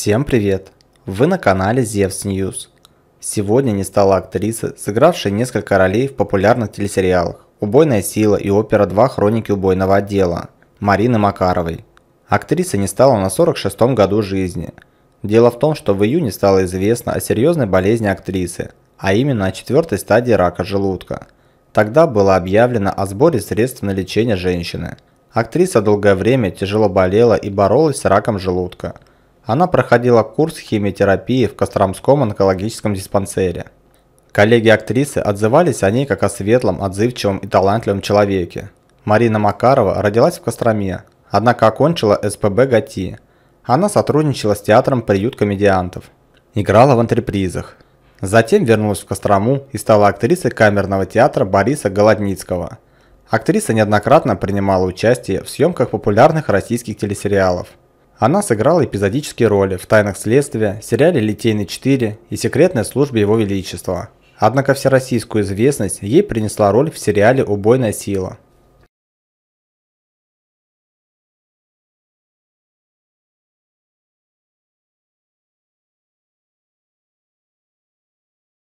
Всем привет! Вы на канале Zevs News. Сегодня не стала актриса, сыгравшая несколько ролей в популярных телесериалах «Убойная сила» и «Опера 2. Хроники убойного отдела» Марины Макаровой. Актриса не стала на 46-м году жизни. Дело в том, что в июне стало известно о серьезной болезни актрисы, а именно о четвертой стадии рака желудка. Тогда было объявлено о сборе средств на лечение женщины. Актриса долгое время тяжело болела и боролась с раком желудка – она проходила курс химиотерапии в Костромском онкологическом диспансере. Коллеги актрисы отзывались о ней как о светлом, отзывчивом и талантливом человеке. Марина Макарова родилась в Костроме, однако окончила СПБ ГАТИ. Она сотрудничала с театром «Приют комедиантов». Играла в антрепризах. Затем вернулась в Кострому и стала актрисой камерного театра Бориса Голодницкого. Актриса неоднократно принимала участие в съемках популярных российских телесериалов. Она сыграла эпизодические роли в «Тайнах следствия», сериале «Литейный 4» и «Секретной службе Его Величества». Однако всероссийскую известность ей принесла роль в сериале «Убойная сила».